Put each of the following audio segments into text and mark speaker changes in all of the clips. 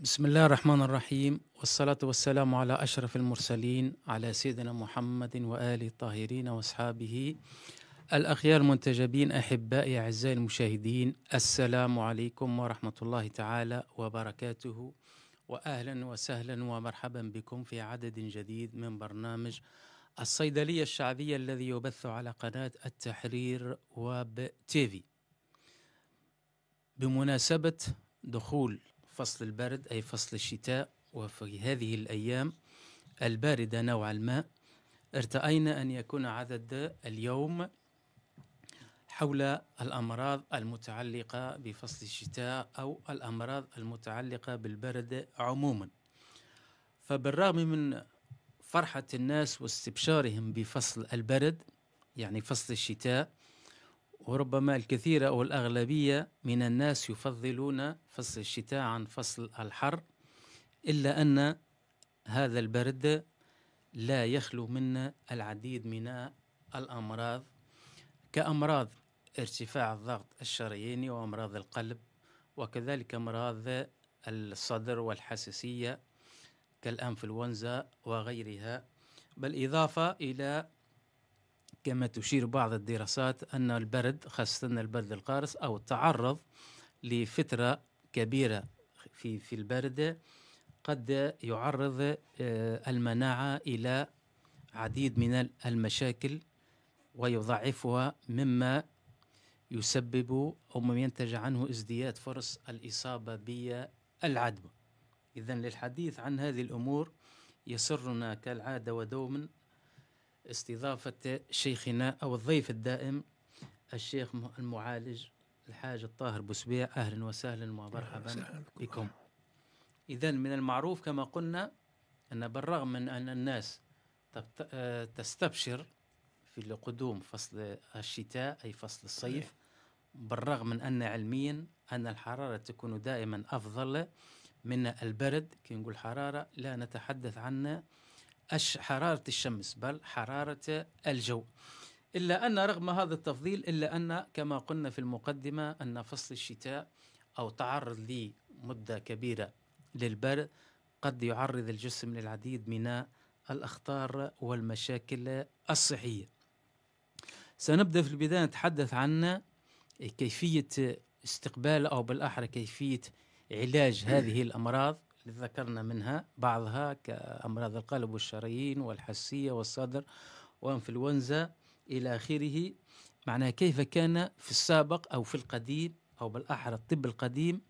Speaker 1: بسم الله الرحمن الرحيم والصلاة والسلام على أشرف المرسلين على سيدنا محمد وآله الطاهرين وأصحابه الأخيار المنتجبين أحبائي أعزائي المشاهدين السلام عليكم ورحمة الله تعالى وبركاته وأهلا وسهلا ومرحبا بكم في عدد جديد من برنامج الصيدلية الشعبية الذي يبث على قناة التحرير واب تيفي بمناسبة دخول فصل البرد أي فصل الشتاء وفي هذه الأيام الباردة نوعا ما ارتأينا أن يكون عدد اليوم حول الأمراض المتعلقة بفصل الشتاء أو الأمراض المتعلقة بالبرد عموما فبالرغم من فرحة الناس واستبشارهم بفصل البرد يعني فصل الشتاء وربما الكثير أو الأغلبية من الناس يفضلون فصل الشتاء عن فصل الحر إلا أن هذا البرد لا يخلو من العديد من الأمراض كأمراض ارتفاع الضغط الشرياني وأمراض القلب وكذلك أمراض الصدر والحساسية كالأنفلونزا وغيرها بالإضافة إلى كما تشير بعض الدراسات أن البرد خاصة البرد القارس أو التعرض لفترة كبيرة في في البرد قد يعرض آه، المناعة إلى عديد من المشاكل ويضعفها مما يسبب أو مما ينتج عنه ازدياد فرص الإصابة بالعدوى إذا للحديث عن هذه الأمور يسرنا كالعادة ودوما استضافة شيخنا أو الضيف الدائم الشيخ المعالج الحاج الطاهر بوسبيع أهلا وسهلا ومرحبا بكم إذا من المعروف كما قلنا أن بالرغم من أن الناس آه، تستبشر في قدوم فصل الشتاء أي فصل الصيف بالرغم من أن علميا أن الحرارة تكون دائما أفضل من البرد كي نقول حرارة لا نتحدث عنه حرارة الشمس بل حرارة الجو إلا أن رغم هذا التفضيل إلا أن كما قلنا في المقدمة أن فصل الشتاء أو تعرض لمدة كبيرة للبرد قد يعرض الجسم للعديد من الأخطار والمشاكل الصحية سنبدأ في البداية نتحدث عن كيفية استقبال أو بالأحرى كيفية علاج هذه الأمراض اللي ذكرنا منها بعضها كأمراض القلب والشرايين والحسية والصدر وإنفلونزا إلى آخره معناها كيف كان في السابق أو في القديم أو بالأحرى الطب القديم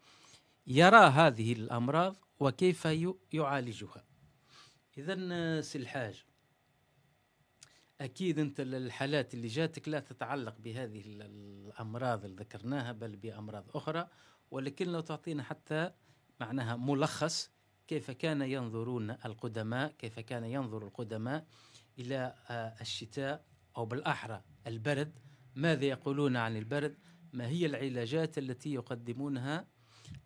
Speaker 1: يرى هذه الأمراض وكيف يعالجها إذا سي الحاج أكيد أنت الحالات اللي جاتك لا تتعلق بهذه الأمراض اللي ذكرناها بل بأمراض أخرى ولكن لو تعطينا حتى معناها ملخص كيف كان ينظرون القدماء كيف كان ينظر القدماء إلى آه، الشتاء أو بالأحرى البرد ماذا يقولون عن البرد ما هي العلاجات التي يقدمونها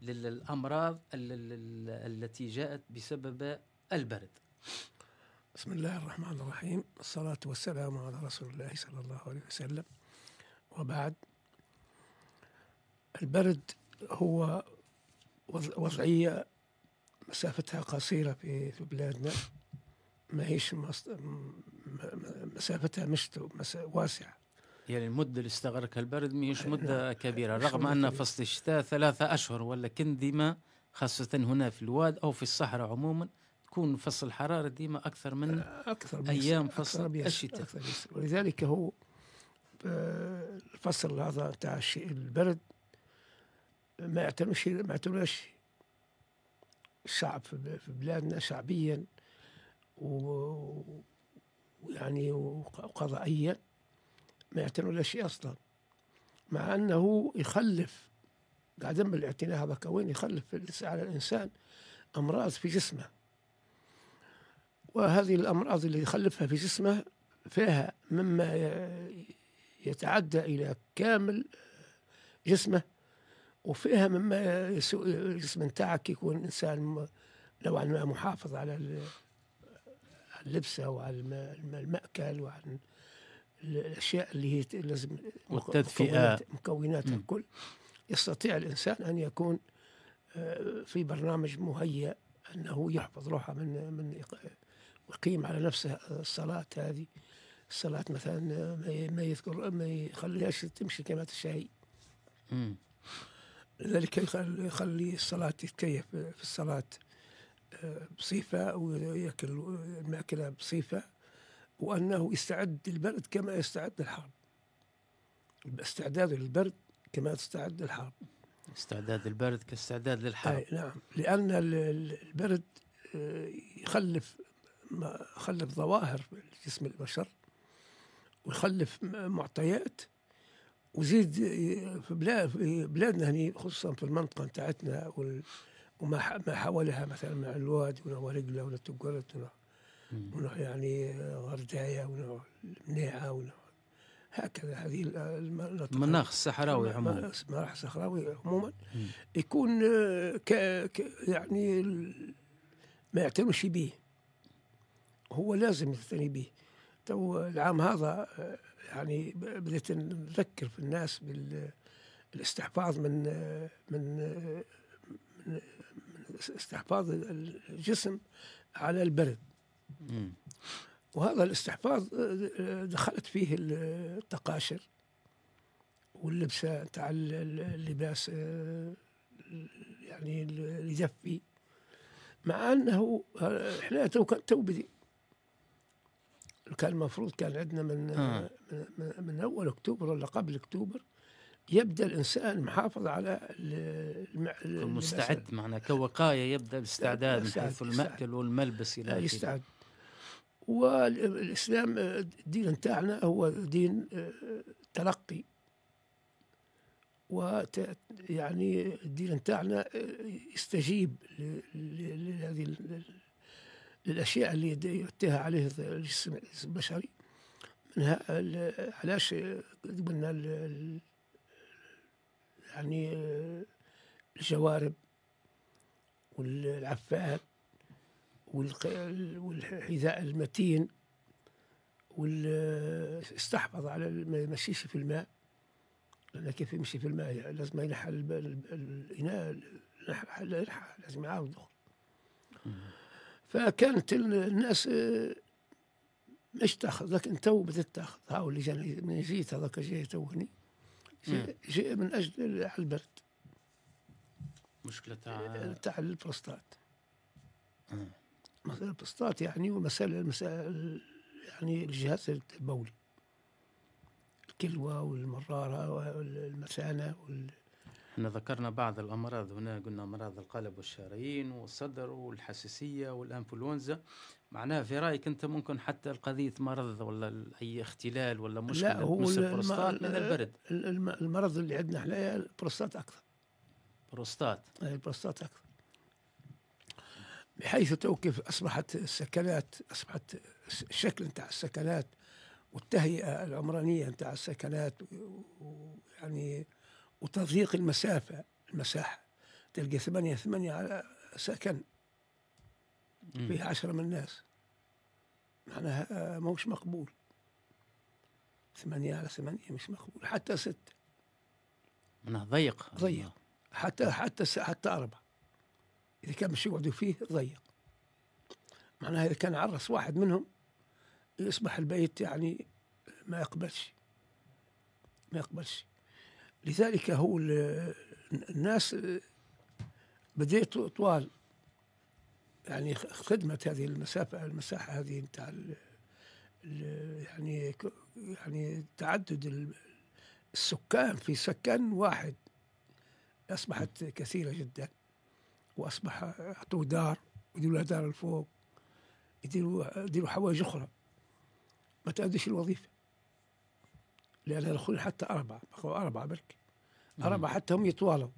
Speaker 1: للأمراض التي جاءت بسبب البرد
Speaker 2: بسم الله الرحمن الرحيم الصلاة والسلام على رسول الله صلى الله عليه وسلم وبعد البرد هو وضعية مسافتها قصيرة في في بلادنا ما هيش مسافتها مش واسعة
Speaker 1: يعني المدة اللي استغرقها البرد مش مدة كبيرة رغم أن فصل الشتاء ثلاثة أشهر ولكن ديما خاصة هنا في الواد أو في الصحراء عموما تكون فصل الحرارة ديما أكثر من أه،
Speaker 2: أكثر أيام فصل أكثر الشتاء أكثر ولذلك هو آه، الفصل هذا تاع البرد ما يعتنوش ما يعتنوش الشعب في بلادنا شعبيا ويعني وقضائيا ما يعتنوا شيء اصلا مع انه يخلف بعدم الاعتناء هذا كوين يخلف على الانسان امراض في جسمه وهذه الامراض اللي يخلفها في جسمه فيها مما يتعدى الى كامل جسمه وفيها مما الجسم نتاعك يكون انسان نوعا ما محافظ على اللبسه وعلى المأكل وعلى الاشياء اللي هي لازم والتدفئه مكوناتها الكل يستطيع الانسان ان يكون آه، في برنامج مهيأ انه يحفظ روحه من من يقيم على نفسه الصلاه هذه الصلاه مثلا ما يذكر ما يخليهاش تمشي كما تشتهي. ذلك يخلي الصلاة يتكيف في الصلاة آه، بصفة ويأكل المأكلة بصفة وأنه يستعد للبرد كما يستعد للحرب استعداد للبرد كما تستعد للحرب
Speaker 1: استعداد البرد كاستعداد للحرب أي نعم
Speaker 2: لأن البرد آه، يخلف يخلف ظواهر في جسم البشر ويخلف معطيات وزيد في بلادنا هني خصوصا في المنطقه نتاعتنا وما ما حولها مثلا مع الوادي ورقله ولا تقرت ونوع يعني غردايه ونوع منيعه ونوع هكذا هذه المناطق المناخ الصحراوي عموما المناخ الصحراوي عموما يكون ك يعني ما يعتنوش به هو لازم يعتني به تو العام هذا يعني بديت نذكر في الناس بالاستحفاظ من من من استحفاظ الجسم على البرد وهذا الاستحفاظ دخلت فيه التقاشر واللبسه تاع اللباس يعني اللي يدفي مع انه احنا تو تو بدي كان المفروض كان عندنا من, آه. من من اول اكتوبر ولا قبل اكتوبر يبدا الانسان محافظ على المستعد
Speaker 1: معنا كوقايه يبدا باستعداد من حيث الماكل والملبس الى يستعد
Speaker 2: والاسلام الدين نتاعنا هو دين آه، تلقي و يعني الدين نتاعنا آه، يستجيب لهذه للأشياء اللي يؤتيها عليه الجسم البشري منها علاش قلنا يعني الجوارب والعفاف والحذاء المتين والاستحفظ على ما يمشيش في الماء لأن كيف يمشي في الماء يعني لازم ينحى الإناء ينحى لازم يعاود فكانت الناس مش آه، تاخذ لكن تو بدات تاخذ هاو اللي جاني من جيت هذاك جاي تو هني جاء من اجل البرد مشكله تاع آه، تاع البروستات مثلا البروستات يعني ومسائل المسائل يعني الجهاز البولي الكلوه والمراره والمثانه وال
Speaker 1: احنا ذكرنا بعض الامراض هنا قلنا امراض القلب والشرايين والصدر والحساسيه والانفلونزا معناها في رايك انت ممكن حتى القضيه مرض ولا اي اختلال ولا مشكله لا هو البروستات من البرد
Speaker 2: المرض اللي عندنا احنا البروستات اكثر بروستات البروستات اكثر بحيث توقف اصبحت السكنات اصبحت الشكل نتاع السكنات والتهيئه العمرانيه نتاع السكنات يعني وتضييق المسافة المساحة تلقى ثمانية ثمانية على سكن فيه عشرة من الناس معناها آه، موش مقبول ثمانية على ثمانية مش مقبول حتى ست معناها ضيق ضيق حتى حتى حتى أربعة إذا كان مش يقعدوا فيه ضيق معناها إذا كان عرس واحد منهم يصبح البيت يعني ما يقبلش ما يقبلش لذلك هو الناس بديت طوال يعني خدمة هذه المسافة المساحة هذه نتاع يعني يعني تعدد السكان في سكن واحد أصبحت كثيرة جدا وأصبح أعطوه دار يديروا دار الفوق يديروا يديروا حوايج أخرى ما تأديش الوظيفة لأن الخلود حتى أربعة بقوا أربعة برك نعم. أربعة حتى هم يتوالوا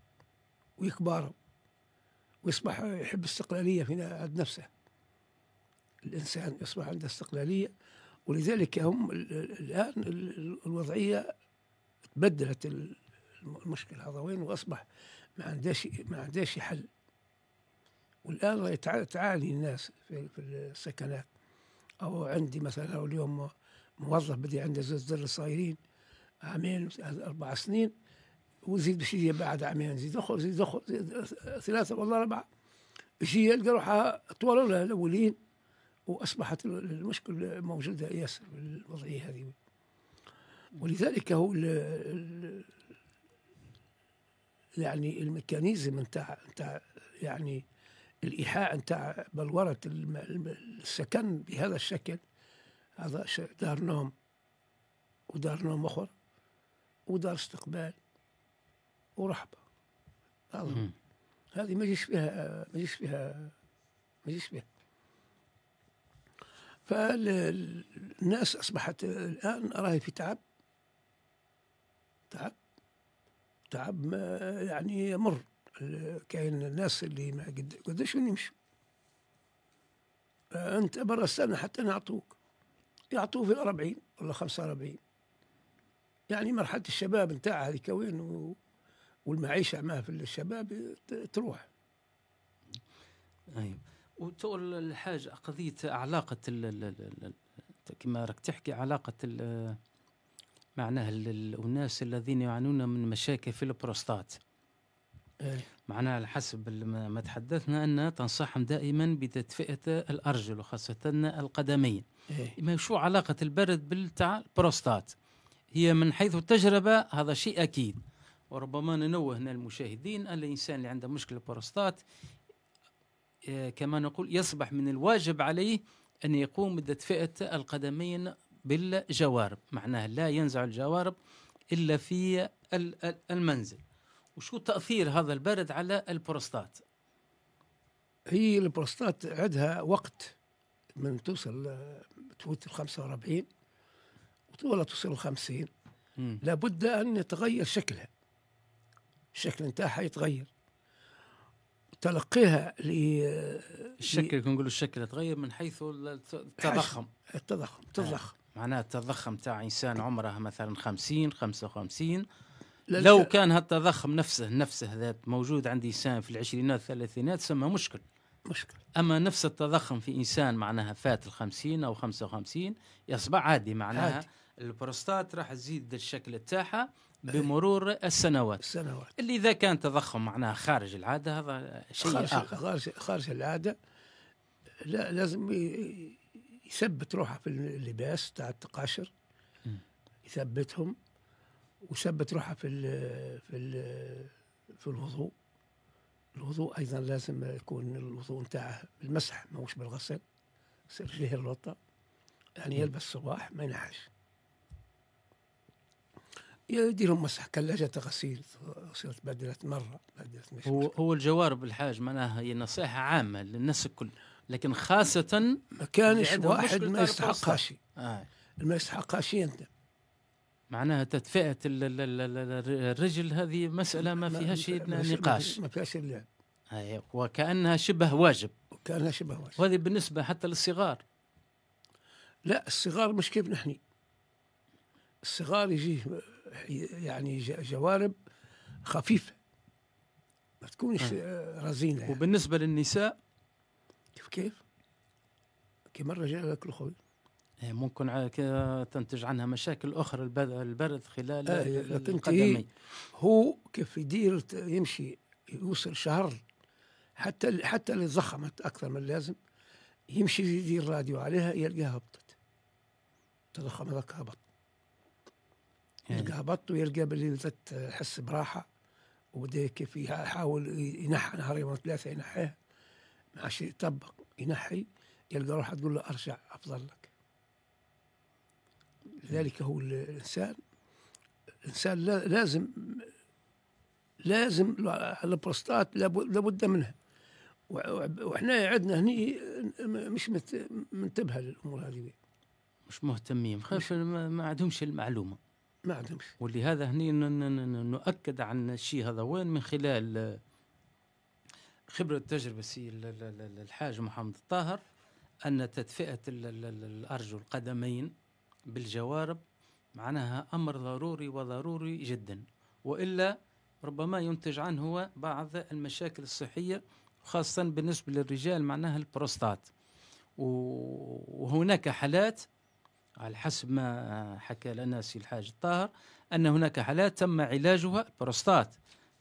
Speaker 2: ويكبروا ويصبح يحب استقلالية في عند نفسه الإنسان يصبح عنده استقلالية ولذلك هم الآن الوضعية تبدلت المشكل هذا وين وأصبح ما عندهاش ما عندهاش حل والآن تعاني الناس في, السكنات أو عندي مثلا اليوم موظف بدي عنده زر صايرين عامين اربع سنين وزيد باش يجي بعد عامين زيد اخر زيد اخر زيد ثلاثه والله اربعه باش يلقى روحها طول الاولين واصبحت المشكل موجوده ياسر الوضعيه هذه
Speaker 1: ولذلك هو الـ
Speaker 2: الـ يعني الميكانيزم نتاع نتاع يعني الايحاء نتاع بلوره السكن بهذا الشكل هذا دار نوم ودار نوم اخر ودار استقبال ورحبة هذه ما جيش فيها ما جيش فيها ما جيش فيها فالناس أصبحت الآن راهي في تعب تعب تعب ما يعني يمر كاين الناس اللي ما قداش يمشوا انت برا السنه حتى نعطوك يعطوه في الأربعين ولا 45 يعني مرحله الشباب نتاعها هذيك وين والمعيشه معها في الشباب تروح ايوه
Speaker 1: وتو الحاجه قضيه علاقه كما راك تحكي علاقه معناها الناس الذين يعانون من مشاكل في البروستات إيه. معناها على حسب ما تحدثنا أن تنصحهم دائما بتدفئة الأرجل وخاصة القدمين إيه؟ ما شو علاقة البرد بالتاع البروستات هي من حيث التجربة هذا شيء أكيد وربما ننوه هنا المشاهدين أن الإنسان اللي عنده مشكلة بروستات آه، كما نقول يصبح من الواجب عليه أن يقوم بتدفئة القدمين بالجوارب معناه لا ينزع الجوارب إلا في المنزل وشو تأثير هذا البرد على البروستات
Speaker 2: هي البروستات عندها وقت من توصل توت 45 البطوله تصير 50 لابد ان يتغير شكلها الشكل نتاعها يتغير تلقيها ل الشكل
Speaker 1: نقولوا الشكل يتغير من حيث التضخم
Speaker 2: التضخم تضخم آه.
Speaker 1: معناها التضخم تاع انسان عمره مثلا 50 55 لو كان هالتضخم نفسه نفسه ذات موجود عند انسان في العشرينات الثلاثينات سمى مشكل مشكل اما نفس التضخم في انسان معناها فات ال 50 او 55 يصبح عادي معناها عادي. البروستات راح تزيد الشكل تاعها إيه. بمرور السنوات السنوات اللي اذا كان تضخم معناها خارج العاده هذا شيء خارج اخر
Speaker 2: خارج, خارج العاده لا لازم يثبت روحه في اللباس تاع التقاشر يثبتهم وثبت روحه في الـ في الـ في الوضوء الوضوء ايضا لازم يكون الوضوء نتاعه بالمسح ماهوش بالغسل يصير فيه الرطه يعني يلبس الصباح ما ينحش يديرهم مسح ثلاجة غسيل غسيل تبدلت مرة تبدلت مش
Speaker 1: هو مشكلة. هو الجوارب الحاج معناها هي نصيحة عامة للناس الكل لكن خاصة ما كانش واحد ما يستحقهاش
Speaker 2: آه. ما يستحقهاش انت
Speaker 1: معناها تدفئة الرجل هذه مسألة ما فيهاش نقاش
Speaker 2: ما فيهاش اللعب
Speaker 1: أيوة. وكأنها شبه واجب
Speaker 2: وكأنها شبه واجب وهذه بالنسبة حتى للصغار لا الصغار مش كيف نحن الصغار يجيه يعني جوارب خفيفه ما تكونش آه. رزينه يعني. وبالنسبه للنساء كيف كيف؟ كي مره جاء لك خوي
Speaker 1: إيه، ممكن تنتج عنها مشاكل اخرى البرد خلال آه القدمين
Speaker 2: هو كيف يدير يمشي يوصل شهر حتى حتى اللي زخمت اكثر من اللازم يمشي يدير راديو عليها يلقاها هبطت تضخم هذاك هبط يعني. يلقى بط ويلقى باللي بدات حس براحه وبدا كيف يحاول ينحى نهار يوم ثلاثه ينحيه ما عادش يطبق ينحي يلقى روحه تقول له ارجع افضل لك لذلك هو الانسان الانسان لازم لازم البروستات لابد منها واحنا عندنا هني مش منتبه للامور هذه مش مهتمين
Speaker 1: خايف ما عندهمش المعلومه ما عندهمش ولهذا هني نؤكد عن الشيء هذا وين من خلال خبرة تجربة سي الحاج محمد الطاهر أن تدفئة الأرجل القدمين بالجوارب معناها أمر ضروري وضروري جدا وإلا ربما ينتج عنه بعض المشاكل الصحية خاصة بالنسبة للرجال معناها البروستات وهناك حالات على حسب ما حكى لنا سي الحاج الطاهر ان هناك حالات تم علاجها البروستات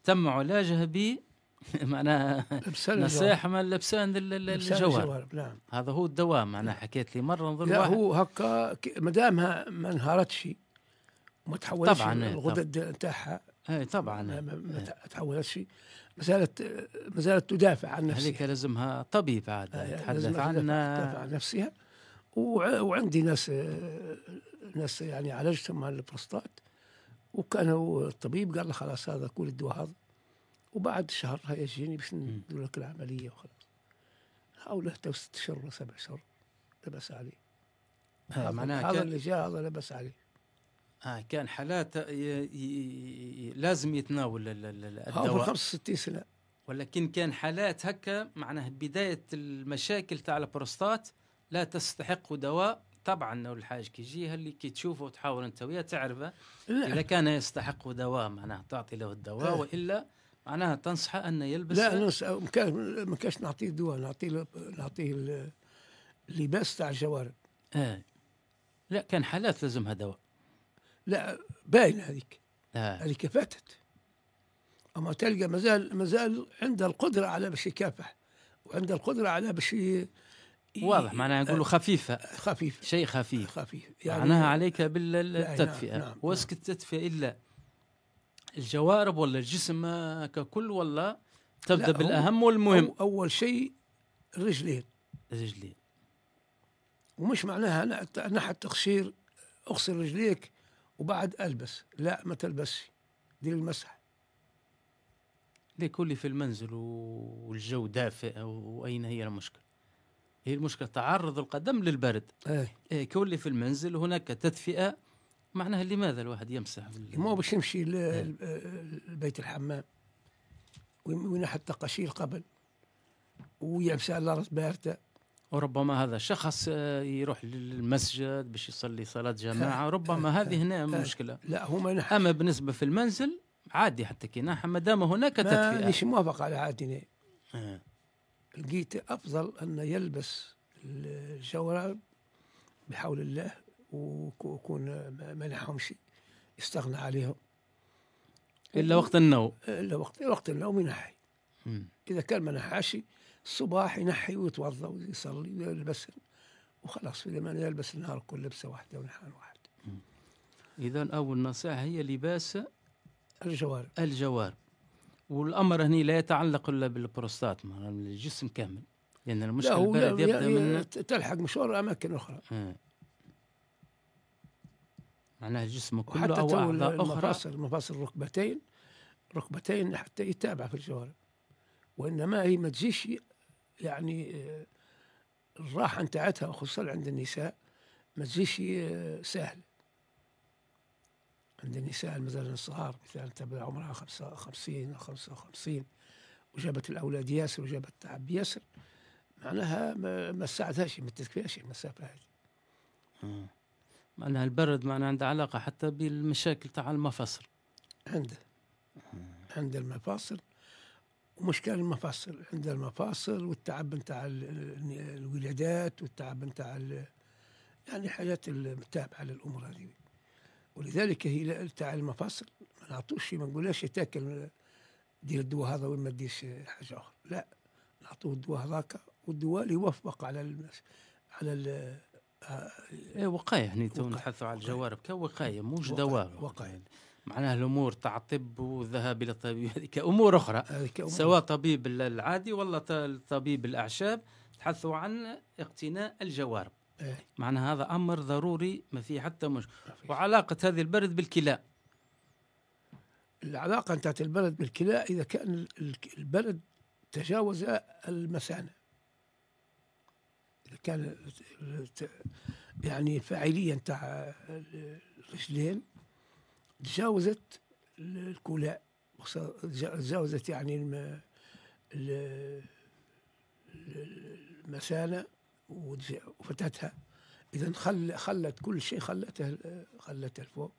Speaker 1: تم علاجها ب معناها نصيحة من لبسان الجوارب نعم. هذا هو الدواء معناها نعم. حكيت لي مرة نظن لا واحد. هو
Speaker 2: هكا ما دامها ما انهارتش وما تحولش طبعا إيه، الغدد نتاعها اي طبعا ما, إيه. ما تحولتش ما زالت ما زالت تدافع عن نفسها هذيك لازمها طبيب عاد آه، تحدث عنها تدافع عن نفسها وعندي ناس ناس يعني عالجتهم البروستات وكانوا الطبيب قال له خلاص هذا كل الدواء هذا وبعد شهر يجيني باش ندير لك العمليه وخلاص حاول حتى ست شهور ولا سبع شهور لبس عليه
Speaker 1: آه، معناها هذا اللي جاء
Speaker 2: هذا لبس عليه
Speaker 1: اه كان حالات ي... ي... لازم يتناول الدواء
Speaker 2: 65 سنه
Speaker 1: ولكن كان حالات هكا معناها بدايه المشاكل تاع البروستات لا تستحق دواء طبعا الحاج كي يجيها اللي كي تشوفه وتحاول انت وياه تعرفه اذا كان يستحق دواء معناها تعطي له الدواء والا معناها تنصحه انه يلبس لا
Speaker 2: انا ما كاش نعطيه الدواء نعطيه ل... نعطيه ل... اللباس تاع الجوارب اه لا كان حالات لازمها دواء لا باين هذيك آه. هذيك فاتت اما تلقى مازال مازال عندها القدره على باش يكافح وعندها القدره على باش واضح معناها نقولوا آه،
Speaker 1: خفيفة خفيف شيء خفيف خفيف يعني معناها عليك بالتدفئة نعم،, نعم. واسك نعم. التدفئة إلا الجوارب ولا
Speaker 2: الجسم ككل ولا تبدأ بالأهم والمهم أو أول شيء الرجلين الرجلين ومش معناها لا نحى التقصير اغسل رجليك وبعد البس لا ما تلبسش دير المسح
Speaker 1: ليه كل في المنزل والجو دافئ واين هي المشكله هي المشكله تعرض القدم للبرد إيه. ايه كولي في المنزل هناك تدفئه معناها لماذا الواحد يمسح
Speaker 2: مو باش يمشي إيه. لبيت الحمام وينحى التقاشير قبل ويمسح على راس بارده
Speaker 1: وربما هذا شخص آه، يروح للمسجد باش يصلي صلاة جماعة ربما هذه هنا مشكلة لا هو ما أما بالنسبة في المنزل عادي حتى كي نحى ما دام هناك تدفئة مش
Speaker 2: موافق على عادي لقيت أفضل أن يلبس الجوارب بحول الله ويكون ما شيء يستغنى عليهم
Speaker 1: إلا وقت النوم
Speaker 2: إلا وقت وقت النوم ينحي إذا كان ما نحاش الصباح ينحي ويتوضأ ويصلي ويلبس وخلاص إذا ما يلبس النهار كل لبسة واحدة ونحال واحد
Speaker 1: إذا أول نصيحة هي لباس الجوارب الجوارب والامر هنا لا يتعلق الا بالبروستات الجسم كامل لان يعني المشكل لا يبدا من
Speaker 2: تلحق مشوار اماكن اخرى
Speaker 1: آه. معناها الجسم كله او اعضاء اخرى مفاصل
Speaker 2: مفاصل الركبتين ركبتين حتى يتابع في الجوارب وانما هي ما تجيش يعني آه، الراحه نتاعتها خصوصا عند النساء ما تجيش آه، سهله عند النساء المزارين الصغار مثلا تبلغ عمرها 55 أو 55 وجابت الأولاد ياسر وجابت تعب ياسر معناها ما ساعدهاش ما تكفيهاش المسافة
Speaker 1: هذه معناها البرد معناها عنده علاقة حتى بالمشاكل تاع المفاصل
Speaker 2: عنده عنده المفاصل كان المفاصل عند المفاصل والتعب نتاع الولادات والتعب نتاع يعني حاجات المتابعه للأمور هذه ولذلك هي تاع المفاصل ما نعطوش ما نقولهاش تاكل دير الدواء هذا وما ديرش حاجه اخرى لا نعطوه الدواء هذاك والدواء اللي يوفق على الناس على ال ايه وقايه هني تو نتحدثوا
Speaker 1: على الجوارب كوقايه مش دواء وقايه معناها الامور تاع الطب والذهاب الى الطبيب هذه كامور اخرى سواء طبيب العادي ولا طبيب الاعشاب تحثوا عن اقتناء الجوارب إيه؟ هذا امر ضروري ما فيه حتى مش وعلاقه هذه البرد بالكلى
Speaker 2: العلاقه نتاعت البلد بالكلى اذا كان البلد تجاوز المثانه اذا كان يعني الفاعليه نتاع الرجلين تجاوزت الكلاء تجاوزت يعني المثانه وفتتها اذا خل خلت كل شيء خلته خلته لفوق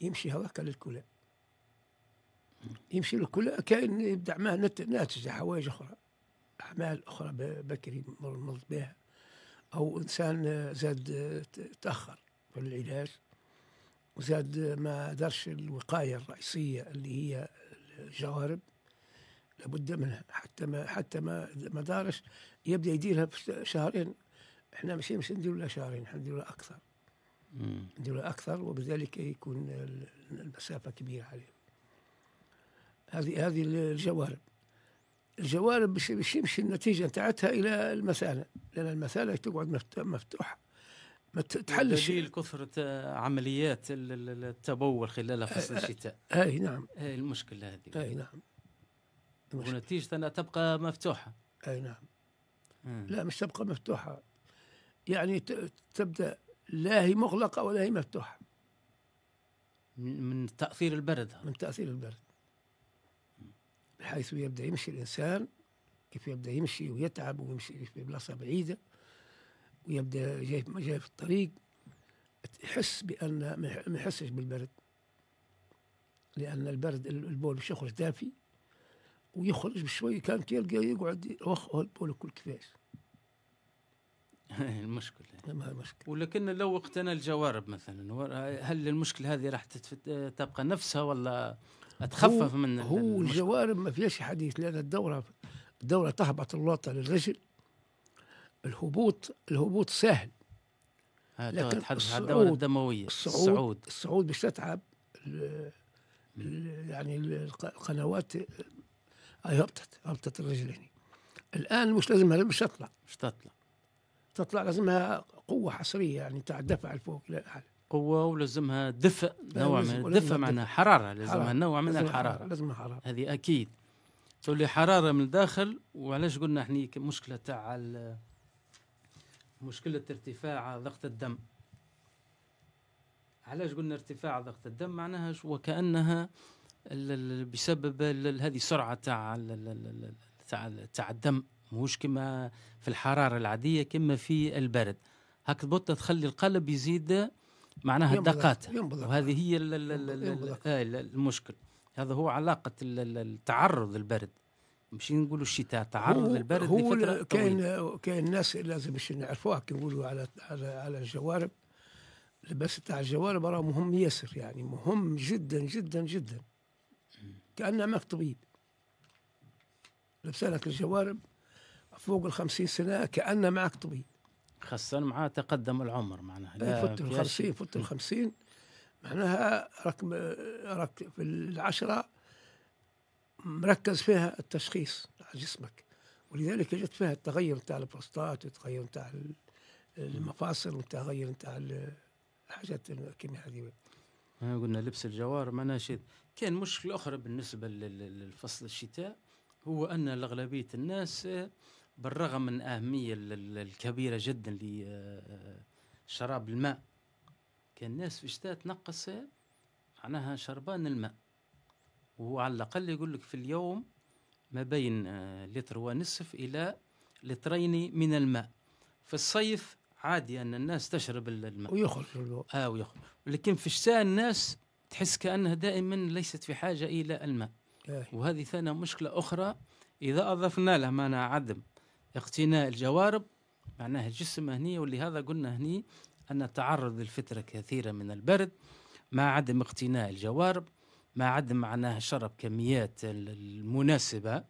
Speaker 2: يمشي هواك للكلى يمشي للكلى كان يبدع معه ناتج حوائج اخرى اعمال اخرى بكري مرض بها او انسان زاد تاخر في العلاج وزاد ما دارش الوقايه الرئيسيه اللي هي الجوارب لابد منها حتى ما حتى ما ما دارش يبدا يديرها في شهرين احنا ماشي مش نديروا لها شهرين احنا نديروا لها اكثر نديروا لها اكثر وبذلك يكون المسافه كبيره عليهم هذه هذه الجوارب الجوارب باش يمشي النتيجه تاعتها الى المثانه لان المثانه تقعد مفتوحه ما تحلش
Speaker 1: دليل كثرة عمليات التبول خلال فصل أه، أه، الشتاء أه، اي نعم اي المشكلة هذه اي نعم ونتيجة تبقى مفتوحة
Speaker 2: اي نعم مم. لا مش تبقى مفتوحة يعني تبدأ لا هي مغلقة ولا هي مفتوحة من تأثير البرد من تأثير البرد بحيث يبدأ يمشي الإنسان كيف يبدأ يمشي ويتعب ويمشي في بلاصة بعيدة ويبدأ جاي جاي في الطريق يحس بأن ما يحسش بالبرد لأن البرد البول باش يخرج دافي ويخرج بشوي كان يلقى يقعد يوخ البول كل كيفاش المشكلة ما مشكلة
Speaker 1: ولكن لو اقتنى الجوارب مثلا هل المشكله هذه راح تبقى نفسها ولا تخفف من هو
Speaker 2: المشكلة. الجوارب ما فيهاش حديث لان الدوره الدوره تهبط اللوطة للرجل الهبوط الهبوط سهل لكن الدورة الدمويه الصعود الصعود, الصعود باش تتعب يعني القنوات هبطت هبطت الرجل هنا الان مش لازم مش تطلع مش تطلع تطلع لازمها قوة حصرية يعني تاع الدفع الفوق للأعلى قوة
Speaker 1: ولازمها دفء نوع من الدفء معناها حرارة لازمها نوع من الحرارة لازمها حرارة هذه أكيد تولي حرارة من الداخل وعلاش قلنا احنا مشكلة تاع مشكلة ارتفاع ضغط الدم علاش قلنا ارتفاع ضغط الدم معناها وكأنها بسبب هذه السرعة تاع تاع تاع الدم مش كما في الحرارة العادية كما في البرد هك البطة تخلي القلب يزيد معناها الدقات وهذه هي آه، المشكل هذا هو علاقة التعرض للبرد مش نقولوا الشتاء تعرض للبرد هو لفترة كاين كاين
Speaker 2: ناس لازم باش نعرفوها كي نقولوا على على على الجوارب لباس تاع الجوارب راه مهم ياسر يعني مهم جدا جدا جدا كأنه ماك طبيب لبس لك الجوارب فوق ال 50 سنه كانه معك طبيب خاصه مع تقدم العمر معناها فت ال 50 فت ال 50 معناها رقم رك في العشره مركز فيها التشخيص على جسمك ولذلك جت فيها التغير نتاع البروستات والتغير نتاع المفاصل والتغير نتاع الحاجات الكيمياء هذه
Speaker 1: قلنا لبس الجوار ناشد كان مشكل اخرى بالنسبه للفصل الشتاء هو ان اغلبيه الناس بالرغم من أهمية الكبيرة جدا لشراب آه، آه، الماء كان الناس في الشتاء تنقص آه، معناها شربان الماء وعلى الأقل يقول لك في اليوم ما بين لتر ونصف إلى لترين من الماء في الصيف عادي أن الناس تشرب الماء ويخرج آه ويخرج لكن في الشتاء الناس تحس كأنها دائما ليست في حاجة إلى الماء وهذه ثانية مشكلة أخرى إذا أضفنا له معنى عدم اقتناء الجوارب معناها الجسم هني ولهذا قلنا هني أن تعرض للفترة كثيرة من البرد مع عدم اقتناء الجوارب مع عدم معناها شرب كميات المناسبة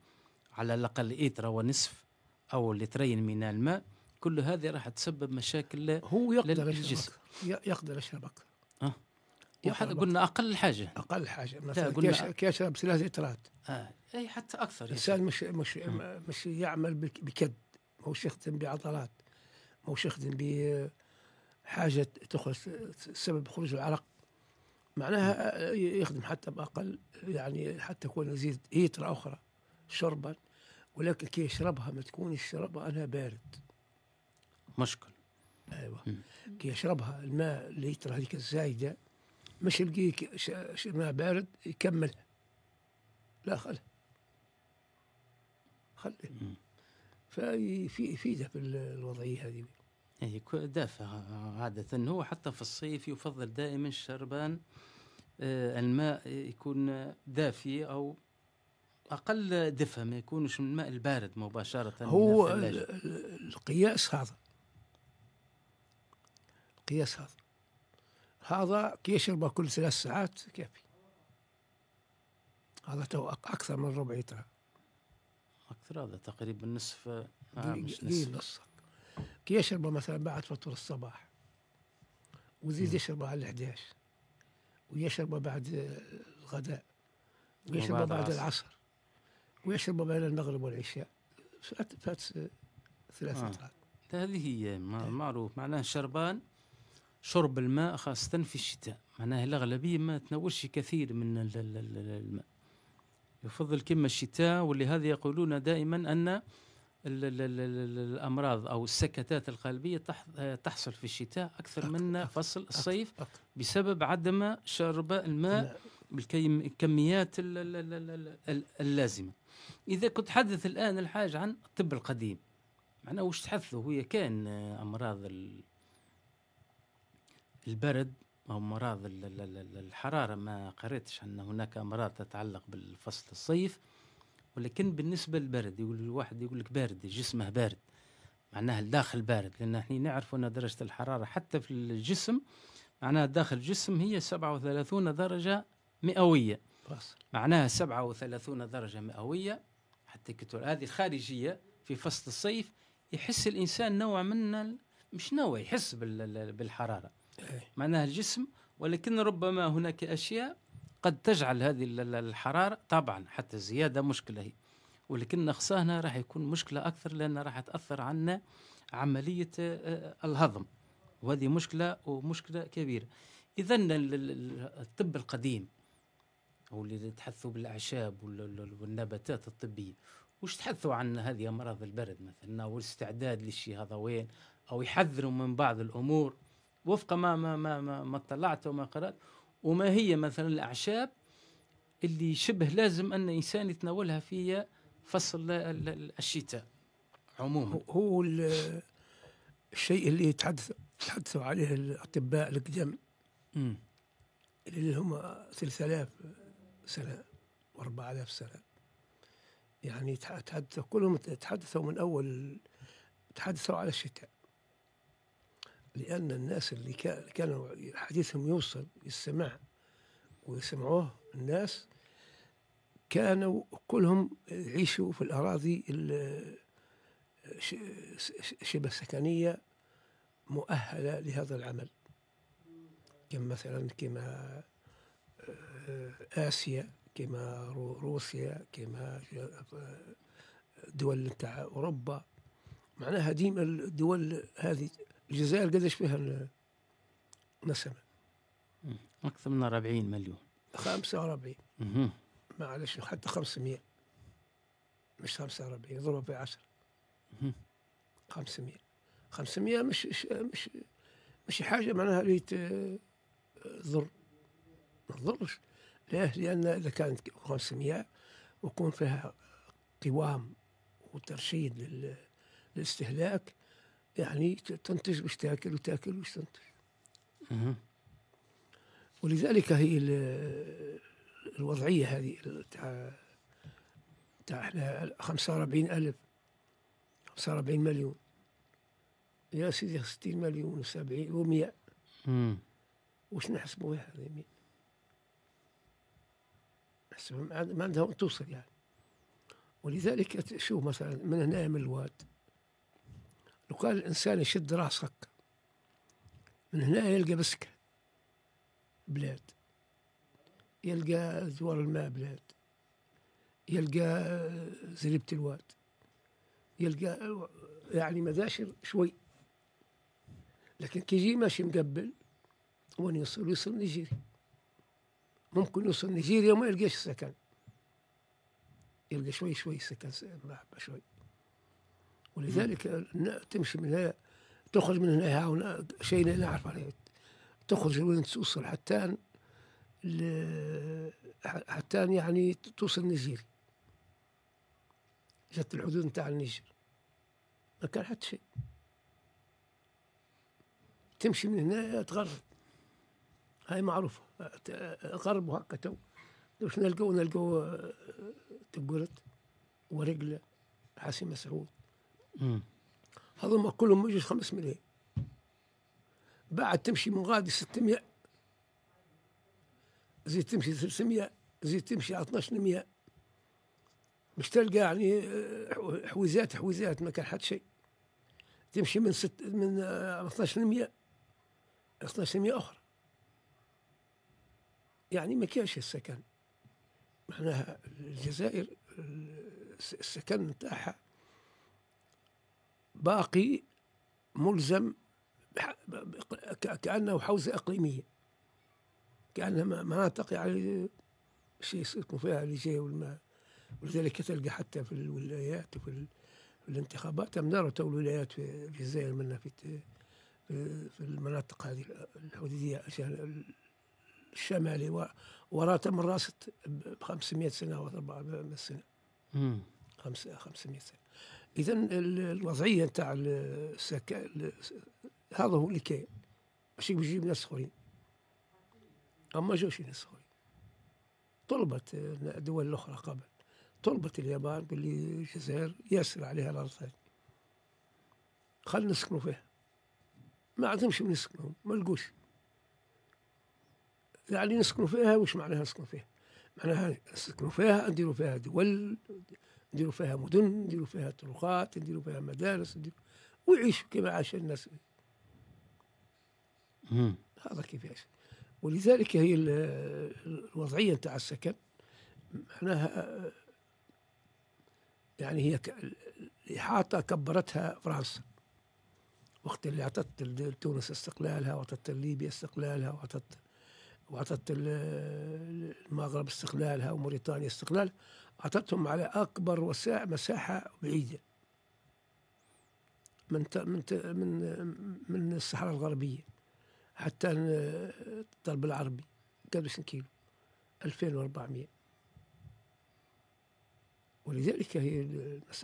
Speaker 1: على الأقل إيترا ونصف أو لترين من الماء كل هذه راح تسبب مشاكل هو يقدر للجسم
Speaker 2: يقدر يشرب أه؟
Speaker 1: وحتى قلنا اقل حاجه اقل
Speaker 2: حاجه مثلا يشرب ثلاث لترات آه.
Speaker 1: اي حتى اكثر الانسان
Speaker 2: مش مش م. مش يعمل بكد ماهوش يخدم بعضلات ماهوش يخدم بحاجه تخرج سبب خروج العرق معناها يخدم حتى باقل يعني حتى يكون يزيد لتر اخرى شربا ولكن كي يشربها ما تكون الشربة انها بارد مشكل ايوه م. كي يشربها الماء الليتر هذيك الزايده مش يلقيه ماء بارد يكمل لا خله في ففي يفيده بالوضعيه هذه
Speaker 1: اي دافع عادة هو حتى في الصيف يفضل دائما الشربان آه، الماء يكون دافي او اقل دفء ما يكونش من الماء البارد مباشرة هو
Speaker 2: القياس هذا القياس هذا هذا كي يشربه كل ثلاث ساعات كافي هذا تو أكثر من ربع لتر
Speaker 1: أكثر هذا تقريبا نصف آه مش نصف
Speaker 2: كي يشربه مثلا بعد فطور الصباح ويزيد يشربه على ال 11 ويشربه بعد الغداء
Speaker 1: ويشربه بعد العصر,
Speaker 2: العصر ويشربه بين المغرب والعشاء فات ثلاث آه.
Speaker 1: هذه هي إيه. معروف معناه شربان شرب الماء خاصة في الشتاء معناها الأغلبية ما تناولش كثير من الماء يفضل كما الشتاء ولهذا يقولون دائما أن الأمراض أو السكتات القلبية تحصل في الشتاء أكثر من فصل الصيف بسبب عدم شرب الماء بالكميات اللازمة إذا كنت تحدث الآن الحاج عن الطب القديم معناه وش تحثه هو كان أمراض ال البرد أو مرض الحرارة ما قريتش أن هناك أمراض تتعلق بالفصل الصيف ولكن بالنسبة للبرد يقول الواحد يقول لك بارد جسمه بارد معناها الداخل بارد لأن احنا نعرف أن درجة الحرارة حتى في الجسم معناها داخل الجسم هي 37 درجة مئوية بس. معناها 37 درجة مئوية حتى كتر هذه خارجيه في فصل الصيف يحس الإنسان نوع من مش نوع يحس بالحرارة إيه. معناها الجسم ولكن ربما هناك أشياء قد تجعل هذه الحرارة طبعا حتى الزيادة مشكلة هي ولكن نقصانها راح يكون مشكلة أكثر لأن راح تأثر عنا عملية آه، الهضم وهذه مشكلة ومشكلة كبيرة إذا الطب القديم أو اللي تحثوا بالأعشاب والنباتات الطبية وش تحثوا عن هذه أمراض البرد مثلا والاستعداد للشيء هذا وين أو يحذروا من بعض الأمور وفق ما ما ما ما, ما اطلعت وما قرات وما هي مثلا الاعشاب اللي شبه لازم ان انسان يتناولها في فصل الشتاء
Speaker 2: عموما هو الشيء اللي يتحدث تحدثوا عليه الاطباء القدم اللي هم 3000 سنه و4000 سنه يعني تحدثوا كلهم تحدثوا من اول تحدثوا على الشتاء لأن الناس اللي كانوا حديثهم يوصل للسماع ويسمعوه الناس كانوا كلهم يعيشوا في الأراضي شبه سكنية مؤهلة لهذا العمل كما مثلا كما آه، آسيا كما روسيا كما آه، دول نتاع أوروبا معناها ديما الدول هذه الجزائر قديش فيها نسمة؟
Speaker 1: أكثر من 40 مليون
Speaker 2: 45 معلش حتى 500 مش 45 ضربها في 10 500 500 مش مش مش حاجة معناها اللي تضر ما تضرش ليه؟ لأن إذا كانت 500 ويكون فيها قوام وترشيد للاستهلاك يعني تنتج مش تاكل وتاكل مش تنتج ولذلك هي الوضعيه هذه تاع تاع احنا 45 الف 45 مليون يا سيدي 60 مليون و70 و100 وش نحسبوا هذا يمين ما عندها توصل يعني ولذلك شوف مثلا من هنا من الواد لو كان الإنسان يشد راسك من هنا يلقى بسكة بلاد يلقى زوار الماء بلاد يلقى زريبة الواد يلقى يعني مداشر شوي لكن كي يجي ماشي مقبل وين يوصل يوصل نيجيريا ممكن يوصل نيجيريا وما يلقاش سكن يلقى شوي شوي سكن محبة شوي ولذلك تمشي من هنا تخرج من هنا شيء لا نعرف عليه تخرج وين توصل حتى حتى يعني توصل نيجيري جت الحدود نتاع النيجر ما كان حتى شيء تمشي من هنا تغرب هاي معروفة غرب هكا تو باش نلقوا نلقوا تقولت ورقلة حاسي مسعود هذوما كلهم يجوز 5 مليون بعد تمشي من غادي 600 زيد تمشي 300 زيد تمشي على 1200 مش تلقى يعني آه، حويزات حويزات ما كان حد شيء تمشي من ست من 1200 آه، 1200 اخرى يعني ما كانش السكن معناها الجزائر السكن نتاعها باقي ملزم كأنه حوزة إقليمية كأنها مناطق يعني شيء يكون فيها جاي والماء ولذلك تلقى حتى في الولايات وفي الانتخابات نرى تو الولايات في الجزائر منا في في المناطق هذه الحدودية الشمالي وراء من راست ب 500 سنة و 400 سنة 500 سنة اذا الوضعيه نتاع السكا هذا هو اللي كاين ماشي باش يجيب ناس اخرين اما جوش ناس اخرين طلبت الدول الاخرى قبل طلبت اليابان باللي الجزائر ياسر عليها الارض هذه خلينا نسكنوا فيها ما عندهمش من يسكنوا ما لقوش يعني نسكنوا فيها وش معناها نسكنوا فيها معناها نسكنوا فيها نديروا فيها دول نديروا فيها مدن نديروا فيها طرقات نديروا فيها مدارس نديروا ويعيشوا كما عاش الناس هذا كيفاش ولذلك هي الوضعيه نتاع السكن معناها يعني هي الإحاطة كبرتها فرنسا وقت اللي أعطت لتونس استقلالها وأعطت ليبيا استقلالها وأعطت وأعطت المغرب استقلالها وموريتانيا استقلالها أعطتهم على أكبر مساحة بعيدة من من من من الصحراء الغربية حتى الطلب العربي قبل كيلو 2400 ولذلك هي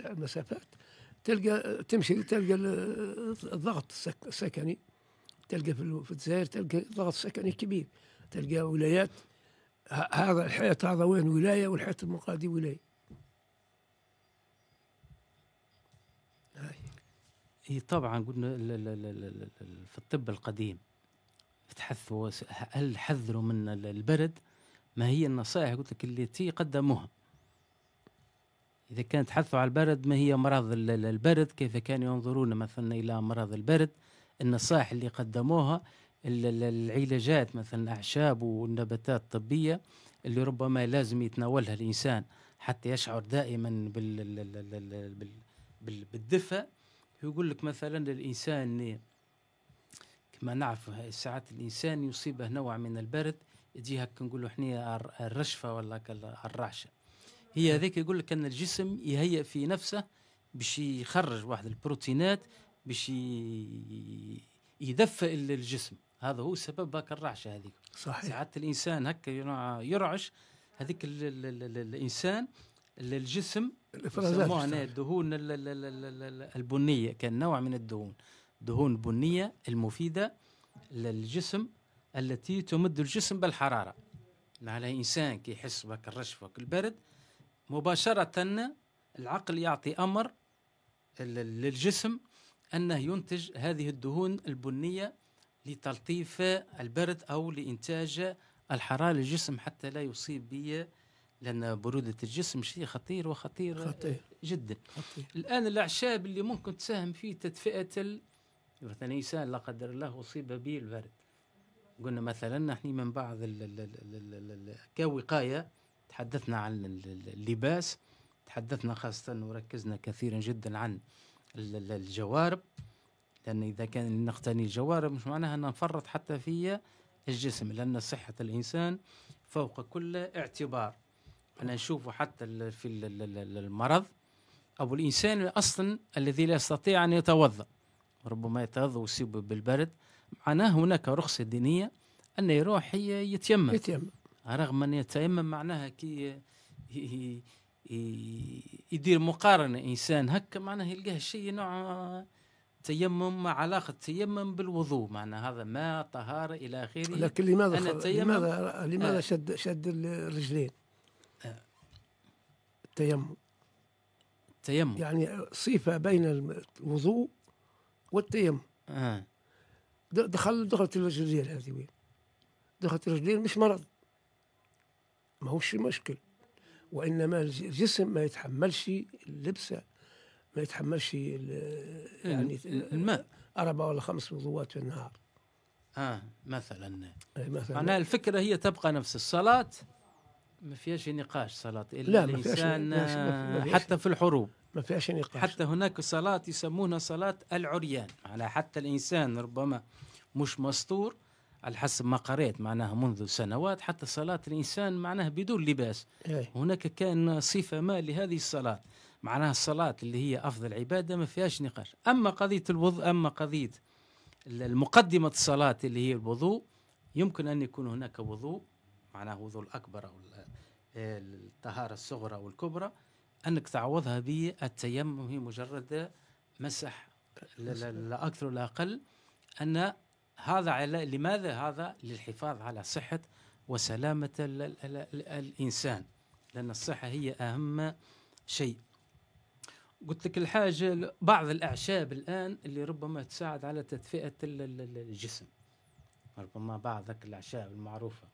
Speaker 2: المسافات تلقى تمشي تلقى الضغط السكني تلقى في الجزائر تلقى ضغط سكني كبير تلقى ولايات هذا الحيط هذا وين ولاية والحيط المقادي ولاية هي طبعا
Speaker 1: قلنا في الطب القديم تحثوا هل حذروا من البرد ما هي النصائح قلت لك التي قدموها إذا كان تحثوا على البرد ما هي مرض البرد كيف كانوا ينظرون مثلا إلى مرض البرد النصائح اللي قدموها العلاجات مثلا أعشاب والنباتات الطبية اللي ربما لازم يتناولها الإنسان حتى يشعر دائما بالدفء يقول لك مثلا الإنسان كما نعرف ساعات الإنسان يصيبه نوع من البرد يجي هكا نقولوا احنا الرشفة ولا الرعشة هي نعم. هذيك يقول لك أن الجسم يهيئ في نفسه باش يخرج واحد البروتينات باش يدفئ الجسم هذا هو سبب ذاك الرعشه هذيك صحيح ساعات الانسان هكا يرعش هذيك الـ الـ الـ الانسان الجسم يسموها الدهون البنيه كان نوع من الدهون دهون بنيه المفيده للجسم التي تمد الجسم بالحراره على انسان كي يحس بك الرشفه والبرد مباشره العقل يعطي امر للجسم انه ينتج هذه الدهون البنيه لتلطيف البرد أو لإنتاج الحرارة للجسم حتى لا يصيب بي لأن برودة الجسم شيء خطير وخطير خطير. جدا خطير. الآن الأعشاب اللي ممكن تساهم في تدفئة ال... مثلا إنسان لا قدر الله أصيب به البرد قلنا مثلا نحن من بعض كوقاية تحدثنا عن اللباس تحدثنا خاصة وركزنا كثيرا جدا عن الجوارب لأن إذا كان نغتني الجوارب مش معناها أن نفرط حتى في الجسم لأن صحة الإنسان فوق كل اعتبار أنا نشوف حتى في المرض أو الإنسان أصلا الذي لا يستطيع أن يتوضأ ربما يتوضأ ويصيب بالبرد معناه هناك رخصة دينية أن يروح يتيمم يتيمم رغم أن يتيمم معناها كي يدير مقارنة إنسان هكا معناه يلقاه شيء نوع تيمم ما علاقة تيمم بالوضوء معنى هذا ماء طهارة إلى آخره لكن لماذا أنا تيمم لماذا لماذا آه شد
Speaker 2: شد الرجلين؟ آه التيمم التيمم يعني صفة بين الوضوء والتيمم آه. دخل دخلت الرجلين هذه وين؟ دخلت الرجلين مش مرض ما هوش مشكل وإنما الجسم ما يتحملش اللبسة ما يتحملش يعني الماء أربعة ولا خمس وضوات في النهار
Speaker 1: آه مثلا إيه، مثلا معناها الفكرة هي تبقى نفس الصلاة ما فيهاش نقاش صلاة إلا لا فيهاش حتى
Speaker 2: في الحروب ما فيهاش نقاش
Speaker 1: حتى هناك صلاة يسمونها صلاة العريان على حتى الإنسان ربما مش مستور على حسب ما قريت معناها منذ سنوات حتى صلاة الإنسان معناها بدون لباس إيه. هناك كان صفة ما لهذه الصلاة معناها الصلاة اللي هي أفضل عبادة ما فيهاش نقاش أما قضية الوضوء أما قضية المقدمة الصلاة اللي هي الوضوء يمكن أن يكون هناك وضوء معناه وضوء الأكبر أو الطهارة الصغرى والكبرى أنك تعوضها بالتيمم هي مجرد مسح لا أكثر ولا أقل أن هذا على لماذا هذا للحفاظ على صحة وسلامة الإنسان لأن الصحة هي أهم شيء قلت لك الحاجة بعض الأعشاب الآن اللي ربما تساعد على تدفئة الجسم ربما بعض الأعشاب المعروفة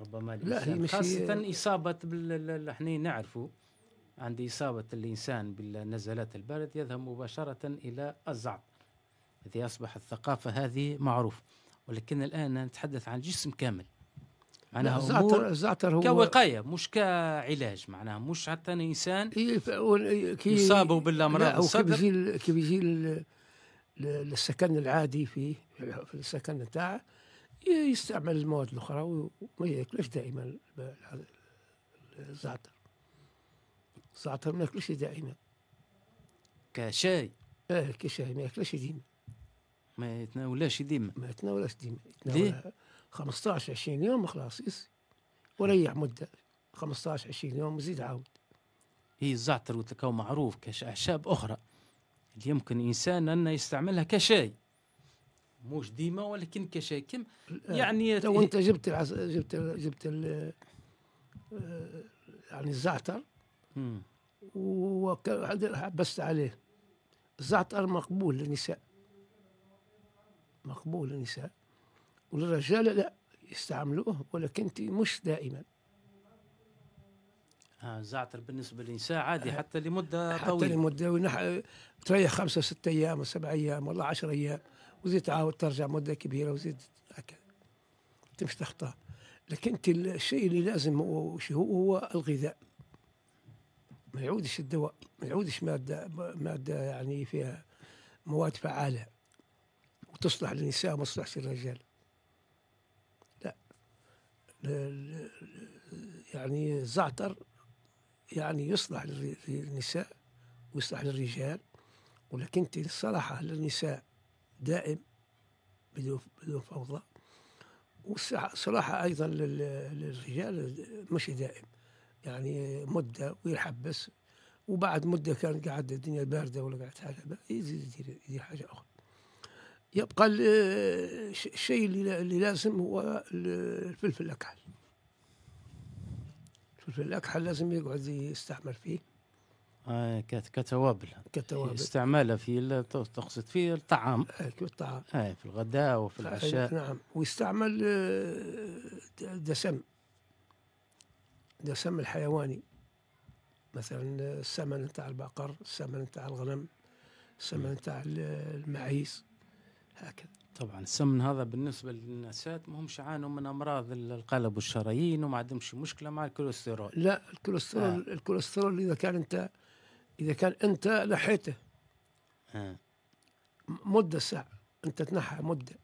Speaker 1: ربما لا هي مش خاصة إصابة بال احنا نعرفوا عند إصابة الإنسان بالنزلات البارد يذهب مباشرة إلى الزعتر هذه أصبحت الثقافة هذه معروفة ولكن الآن نتحدث عن جسم كامل معناها الزعتر الزعتر هو كوقايه مش كعلاج معناها مش حتى انسان إيه، إيه، يصابوا بالامراض الصدر كي
Speaker 2: بيجي كي بيجي للسكن العادي فيه في السكن نتاعه يستعمل المواد الاخرى وما ياكلش دائما الزعتر الزعتر ما ياكلش دائما كشاي اه كشاي ما ياكلش ديما ما يتناولاش ديما ما يتناولاش ديما يتناولها 15 20 يوم وخلاص وريح مده 15 20 يوم وزيد عاود
Speaker 1: هي الزعتر قلت لك معروف كأعشاب أخرى اللي يمكن إنسان أنه يستعملها كشاي مش ديما ولكن كشاي كم آه، يعني لو أنت
Speaker 2: جبت العز... جبت جبت ال... آه، يعني الزعتر وحبست عليه الزعتر مقبول للنساء مقبول للنساء والرجال لا يستعملوه ولكن انت مش دائما
Speaker 1: ها آه، الزعتر بالنسبه للنساء عادي آه، حتى
Speaker 2: لمده طويله حتى لمده ونح... تريح خمسه سته ايام وسبع ايام والله 10 ايام وزيد تعاود ترجع مده كبيره وزيد هكا تمشي تخطى لكن انت الشيء اللي لازم هو هو الغذاء ما يعودش الدواء ما يعودش ماده ماده يعني فيها مواد فعاله وتصلح للنساء وما تصلحش للرجال يعني الزعتر يعني يصلح للنساء ويصلح للرجال ولكن الصراحة للنساء دائم بدون بدون فوضى والصراحة أيضا للرجال مش دائم يعني مدة ويحبس وبعد مدة كان قاعد الدنيا باردة ولا قاعد حاجة يزيد يدير حاجة أخرى يبقى الشيء اللي لازم هو الفلفل الأكحل الفلفل الأكحل لازم يقعد يستعمل فيه
Speaker 1: آه كتوابل كتوابل استعمالها في تقصد في الطعام إيه، الطعام آه في الغداء وفي العشاء نعم
Speaker 2: ويستعمل آه، دسم دسم الحيواني مثلا السمن نتاع البقر السمن نتاع الغنم السمن نتاع المعيز هكذا طبعا
Speaker 1: السمن هذا بالنسبه
Speaker 2: للنسات ما همش عانوا من امراض
Speaker 1: القلب والشرايين وما عندهمش مشكله مع الكوليسترول لا الكوليسترول آه.
Speaker 2: الكوليسترول اذا كان انت اذا كان انت لحيته آه. مده ساعه انت تنحى مده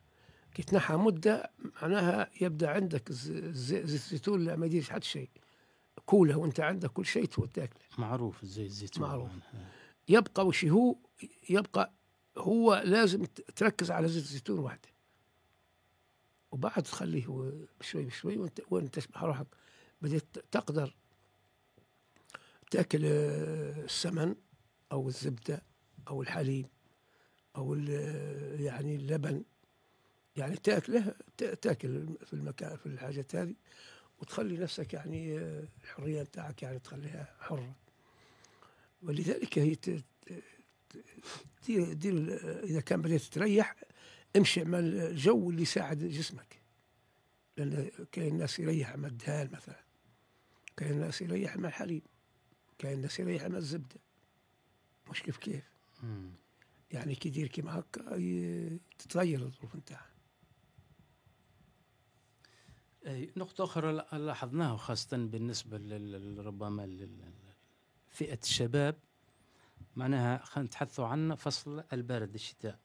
Speaker 2: كي تنحى مده معناها يبدا عندك زيت الزيتون لا ما يديرش حتى شيء كوله وانت عندك كل شيء تاكله معروف زيت الزيتون معروف آه. يبقى وش هو يبقى هو لازم تركز على زيت الزيتون واحدة وبعد تخليه بشوي بشوي وانت وانت تشبع روحك بديت تقدر تاكل آه، السمن او الزبده او الحليب او آه، يعني اللبن يعني تاكله تاكل في المكان في الحاجات هذه وتخلي نفسك يعني آه، الحريه نتاعك يعني تخليها حره ولذلك هي دير دير اذا كان بديت تريح امشي مع الجو اللي يساعد جسمك لان كاين ناس يريح مع الدهان مثلا كاين ناس يريح مع الحليب كاين ناس يريح مع الزبده مش كيف كيف يعني كي دير كيما هكا تتغير الظروف نتاعها
Speaker 1: اي نقطة أخرى لاحظناها خاصة بالنسبة لربما لفئة الشباب معناها نتحدثوا عن فصل البرد الشتاء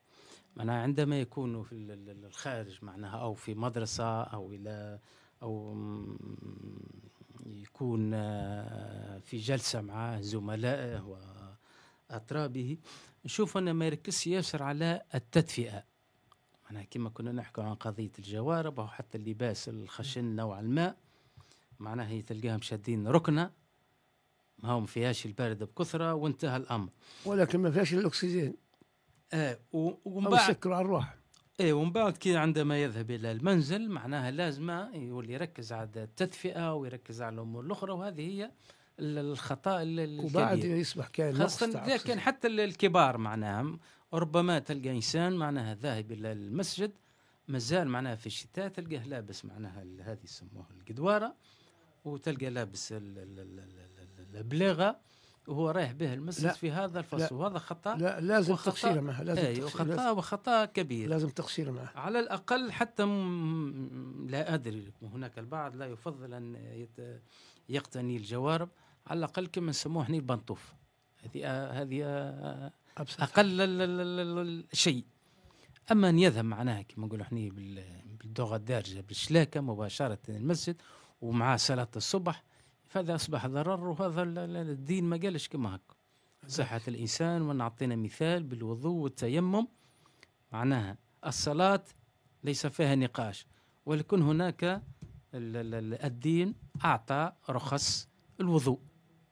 Speaker 1: معناها عندما يكون في الخارج معناها أو في مدرسة أو إلى أو يكون آه، في جلسة مع زملائه وأطرابه نشوف أنه ما يركز ياسر على التدفئة معناها كما كنا نحكي عن قضية الجوارب أو حتى اللباس الخشن نوعا ما معناها تلقاهم شادين ركنة ما هو ما فيهاش البرد بكثره وانتهى الامر
Speaker 2: ولكن ما فيهاش الاكسجين ايه ومن بعد سكر على الروح
Speaker 1: ايه ومن بعد كي عندما يذهب الى المنزل معناها لازم يولي يركز على التدفئه ويركز على الامور الاخرى وهذه هي الخطا الكبير وبعد
Speaker 2: يصبح كائن خاصه
Speaker 1: لكن حتى الكبار معناها ربما تلقى انسان معناها ذاهب الى المسجد مازال معناها في الشتاء تلقاه لابس معناها هذه يسموها القدواره وتلقى لابس ال ال ال البلاغه هو رايح به المسجد في هذا الفصل وهذا خطا لا لازم تقصير معه لازم اي وخطا
Speaker 2: وخطا كبير لازم تقصير معه
Speaker 1: على الاقل حتى م... لا ادري هناك البعض لا يفضل ان يت... يقتني الجوارب على الاقل كما نسموه هنا البنطوف هذه هذه اقل شيء اما ان يذهب معناها كما نقولوا احنا بالدغه الدارجه بالشلاكه مباشره المسجد ومع صلاه الصبح هذا أصبح ضرر وهذا الدين ما قالش كما هكا صحة الإنسان ونعطينا مثال بالوضوء والتيمم معناها الصلاة ليس فيها نقاش ولكن هناك الدين أعطى رخص الوضوء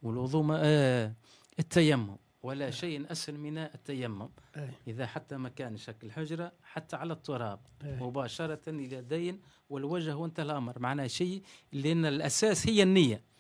Speaker 1: والوضوء ما آه التيمم ولا شيء أسهل من التيمم إذا حتى ما كان شكل الحجرة حتى على التراب أي. مباشرة دين والوجه وانتهى الأمر معناها شيء لأن الأساس هي النية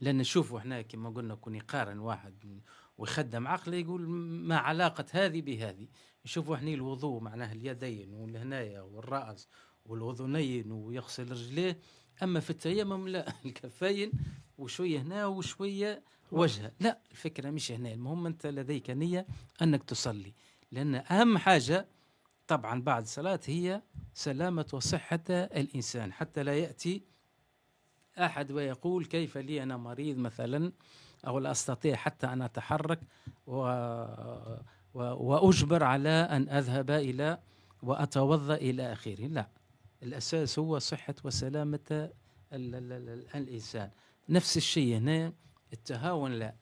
Speaker 1: لان نشوفوا احنا كما قلنا كون يقارن واحد ويخدم عقله يقول ما علاقه هذه بهذه نشوفوا احنا الوضوء معناه اليدين والهنايا والراس والاذنين ويغسل رجليه اما في التيمم لا الكفين وشويه هنا وشويه وجهه لا الفكره مش هنا المهم انت لديك نيه انك تصلي لان اهم حاجه طبعا بعد الصلاه هي سلامه وصحه الانسان حتى لا ياتي احد ويقول كيف لي انا مريض مثلا او لا استطيع حتى ان اتحرك و... و... واجبر على ان اذهب الى واتوضا الى اخره لا الاساس هو صحه وسلامه ال... ال... ال... الانسان نفس الشيء هنا التهاون لا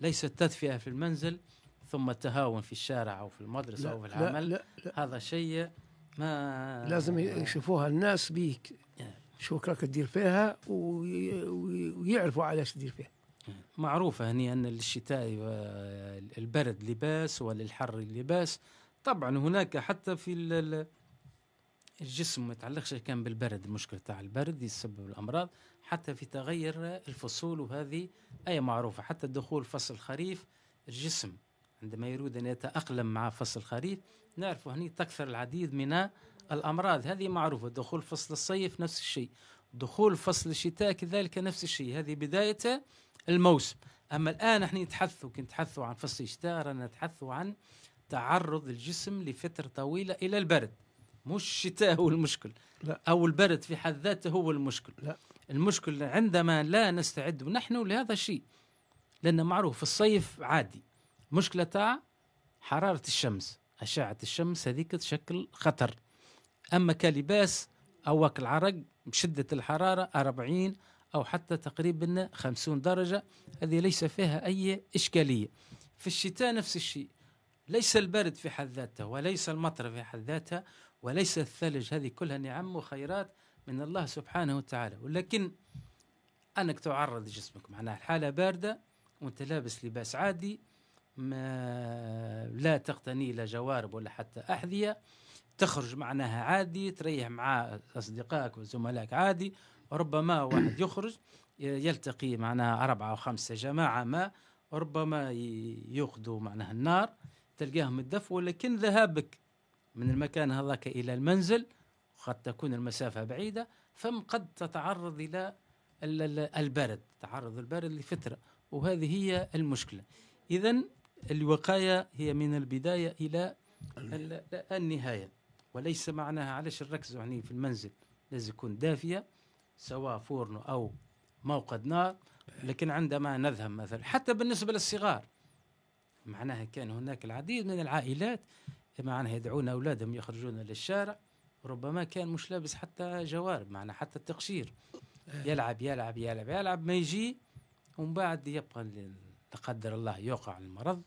Speaker 1: ليس التدفئه في المنزل ثم التهاون في الشارع او في المدرسه او في العمل لا لا لا هذا شيء
Speaker 2: ما لازم يعني يشوفوها الناس بيك شوك راك تدير فيها ويعرفوا علاش تدير فيها معروفة
Speaker 1: هني أن للشتاء البرد لباس وللحر لباس طبعا هناك حتى في الجسم ما يتعلقش كان بالبرد المشكل تاع البرد يسبب الأمراض حتى في تغير الفصول وهذه أي معروفة حتى دخول فصل الخريف الجسم عندما يريد أن يتأقلم مع فصل الخريف نعرف هني تكثر العديد من الامراض هذه معروفه دخول فصل الصيف نفس الشيء دخول فصل الشتاء كذلك نفس الشيء هذه بدايه الموسم اما الان احنا نتحدثوا كي نتحدثوا عن فصل الشتاء رانا نتحدثوا عن تعرض الجسم لفتره طويله الى البرد مش الشتاء هو المشكل لا. او البرد في حد ذاته هو المشكل لا. المشكل عندما لا نستعد نحن لهذا الشيء لان معروف في الصيف عادي مشكله تاع حراره الشمس اشعه الشمس هذيك تشكل خطر أما كلباس أو عرق بشدة الحرارة 40 أو حتى تقريبا 50 درجة هذه ليس فيها أي إشكالية في الشتاء نفس الشيء ليس البرد في حد ذاته وليس المطر في حد ذاته وليس الثلج هذه كلها نعم وخيرات من الله سبحانه وتعالى ولكن أنك تعرض جسمك معناها الحالة باردة وأنت لابس لباس عادي ما لا تقتني لا جوارب ولا حتى أحذية تخرج معناها عادي تريح مع أصدقائك وزملائك عادي ربما واحد يخرج يلتقي معناها أربعة أو خمسة جماعة ما ربما يوقدوا معناها النار تلقاهم الدف ولكن ذهابك من المكان هذاك إلى المنزل قد تكون المسافة بعيدة فم قد تتعرض إلى البرد تعرض البرد لفترة وهذه هي المشكلة إذا الوقاية هي من البداية إلى النهاية وليس معناها علاش نركزوا هني في المنزل لازم يكون دافيه سواء فرن او موقد نار لكن عندما نذهب مثلا حتى بالنسبه للصغار معناها كان هناك العديد من العائلات معناها يدعون اولادهم يخرجون للشارع ربما كان مش لابس حتى جوارب معناها حتى التقشير آه. يلعب يلعب يلعب يلعب ما يجي ومن بعد يبقى لا قدر الله يوقع المرض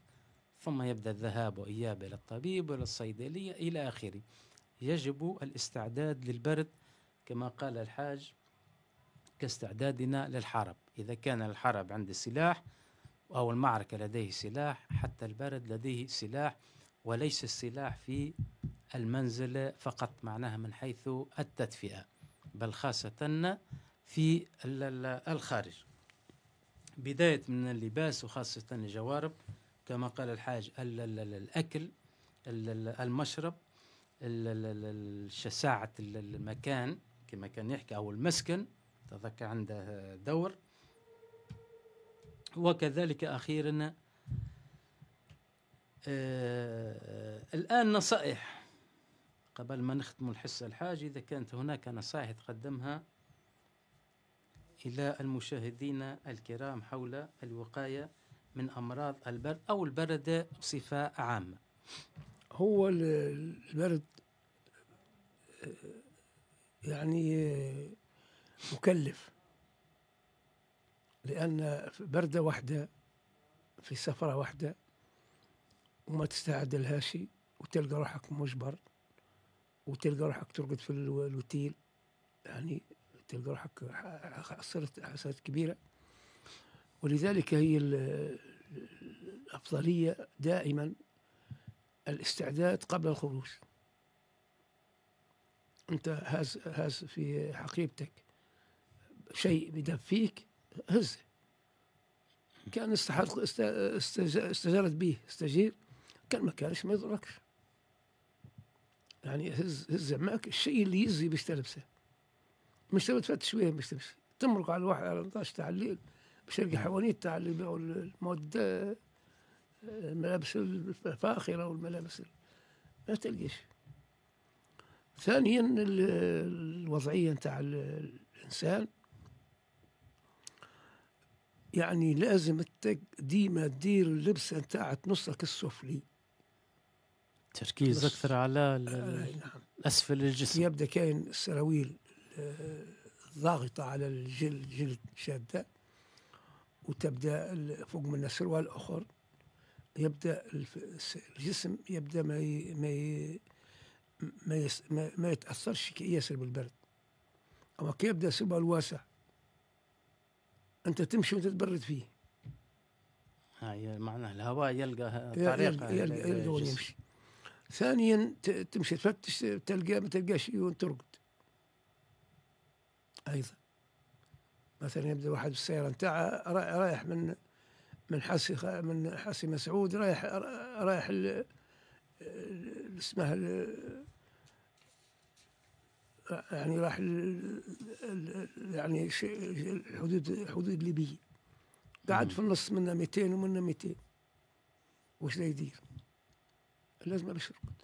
Speaker 1: ثم يبدا الذهاب واياب الى الطبيب والى الصيدليه الى اخره يجب الاستعداد للبرد كما قال الحاج كاستعدادنا للحرب إذا كان الحرب عند سلاح أو المعركة لديه سلاح حتى البرد لديه سلاح وليس السلاح في المنزل فقط معناها من حيث التدفئة بل خاصة في الخارج بداية من اللباس وخاصة الجوارب كما قال الحاج الأكل المشرب الشساعة المكان كما كان يحكي أو المسكن تذكر عنده دور وكذلك أخيرا آه، الآن نصائح قبل ما نختم الحصة الحاجة إذا كانت هناك نصائح تقدمها إلى المشاهدين الكرام حول الوقاية من أمراض البرد أو البرد بصفة عامة
Speaker 2: هو البرد آه، يعني آه، مكلف لأن بردة واحدة في سفرة واحدة وما تستعدلهاش وتلقى روحك مجبر وتلقى روحك ترقد في الوتيل يعني تلقى روحك خسرت خسارات كبيرة ولذلك هي الأفضلية دائما الاستعداد قبل الخروج أنت هز, هز في حقيبتك شيء بدفيك هزه كان استحق استجرت به استجير كان ما كانش ما يضركش يعني هز هز معك الشيء اللي يزي باش تلبسه مش تبغى تفتش بيه باش تمشي تمرق على الواحد على 11 تاع الليل باش تلقى نعم. حوانيت تاع اللي يبيعوا المواد الملابس الفاخرة والملابس ما تلقيش ثانيا الوضعية نتاع الإنسان يعني لازم ديما تدير اللبسة نتاع نصك السفلي تركيز أكثر على آه، نعم. أسفل الجسم يبدأ كاين السراويل آه، ضاغطة على الجلد جلد شادة وتبدأ فوق منها سروال آخر يبدا الجسم يبدا ما ي... ما ي... ما, يس... ما ما يتاثرش ياسر بالبرد اما كي يبدا سبع الواسع انت تمشي وانت تبرد فيه
Speaker 1: هاي معناه الهواء يلقى طريقه يلقى, يلقى وين يمشي
Speaker 2: ثانيا تمشي تفتش تلقى ما تلقاش وانت ترقد ايضا مثلا يبدا واحد بالسياره نتاعه رايح من من حسي من حسي مسعود رايح رايح اسمها يعني راح يعني حدود حدود ليبية قعد في النص منا 200 ومنا 200 وش ذا يدير لازم باش يرقد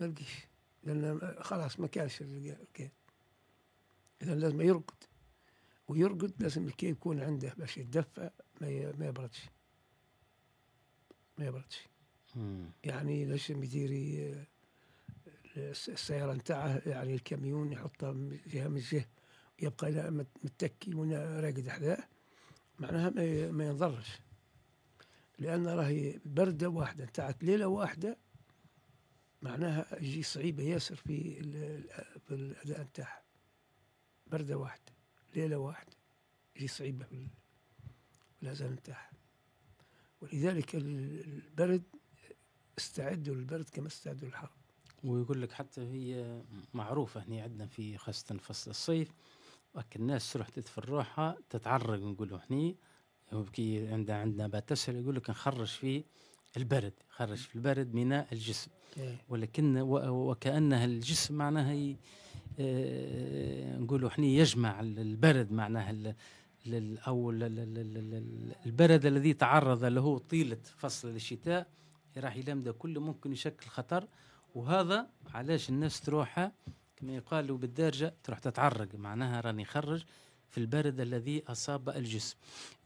Speaker 2: ما لقيش لأن خلاص ما كانش إذا لازم يرقد ويرقد لازم الكي يكون عنده باش يتدفى ما يبردش ما يبردش يعني لازم يديري السياره نتاعه يعني الكاميون يحطها من جهه من جهه يبقى متكي وانا راقد حذاه معناها ما ينضرش لان راهي برده واحده نتاعت ليله واحده معناها يجي صعيبه ياسر في الاداء نتاعها برده واحده ليلة واحدة اللي صعيبة في زال بتاعها ولذلك البرد استعدوا للبرد كما استعدوا للحرب
Speaker 1: ويقول لك حتى هي معروفة هنا عندنا في خاصة فصل الصيف الناس تروح تدفن روحها تتعرق نقولوا هنا عندنا عندنا باتسل يقول لك نخرج في البرد خرج في البرد من الجسم إيه. ولكن وكأنها الجسم معناها آه، نقولوا احنا يجمع البرد معناها او البرد الذي تعرض له طيله فصل الشتاء راح يلمد كله ممكن يشكل خطر وهذا علاش الناس تروح كما يقالوا بالدارجه تروح تتعرق معناها راني خرج في البرد الذي اصاب الجسم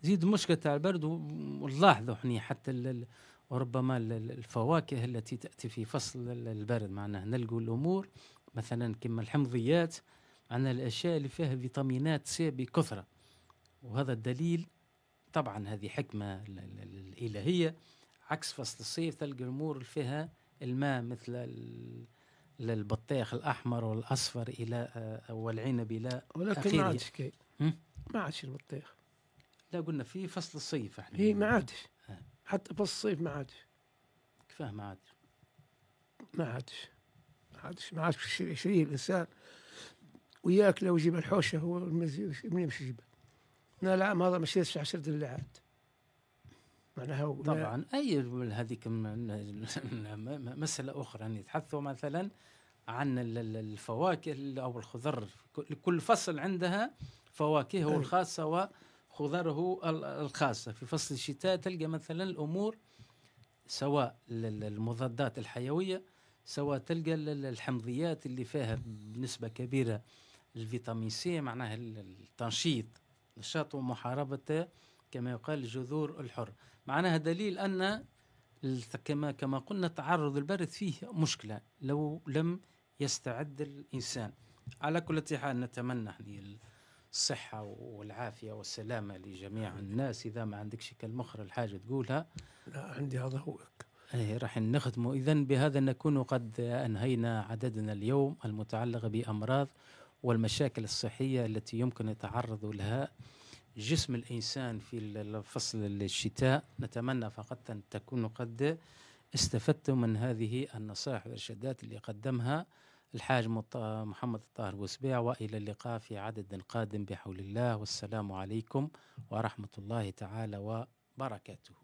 Speaker 1: زيد مشكله تاع البرد ونلاحظوا احنا حتى وربما الفواكه التي تاتي في فصل البرد معناها نلقوا الامور مثلا كما الحمضيات عندنا الاشياء اللي فيها فيتامينات سي بكثره وهذا الدليل طبعا هذه حكمه الالهيه عكس فصل الصيف تلقى الامور اللي فيها الماء مثل البطيخ الاحمر والاصفر الى آه، والعنب الى ولكن ما عادش كي ما عادش البطيخ لا قلنا في
Speaker 2: فصل الصيف احنا هي إيه، ما عادش آه. حتى فصل الصيف ما عادش كفاه ما عادش ما عادش عادش ما عادش يشريه الانسان وياك لو يجيب الحوشه هو منين باش يجيبها؟ انا العام هذا مشيت في 10 دلاعات معناها طبعا
Speaker 1: اي هذيك مساله اخرى يعني تحثوا مثلا عن الفواكه او الخضر كل فصل عندها فواكهه الخاصه وخضره الخاصه في فصل الشتاء تلقى مثلا الامور سواء المضادات الحيويه سواء تلقى الحمضيات اللي فيها بنسبه كبيره الفيتامين سي معناها التنشيط نشاط ومحاربه كما يقال الجذور الحر معناها دليل ان كما كما قلنا تعرض البرد فيه مشكله لو لم يستعد الانسان على كل حال نتمنى يعني الصحة والعافية والسلامة لجميع الناس إذا ما عندكش كالمخرى الحاجة تقولها لا عندي هذا هو إيه راح نختم إذا بهذا نكون قد أنهينا عددنا اليوم المتعلق بأمراض والمشاكل الصحية التي يمكن التعرض لها جسم الإنسان في فصل الشتاء نتمنى فقط أن تكونوا قد استفدتم من هذه النصائح والإرشادات اللي قدمها الحاج محمد الطاهر وسبيع وإلى اللقاء في عدد قادم بحول الله والسلام عليكم ورحمة الله تعالى وبركاته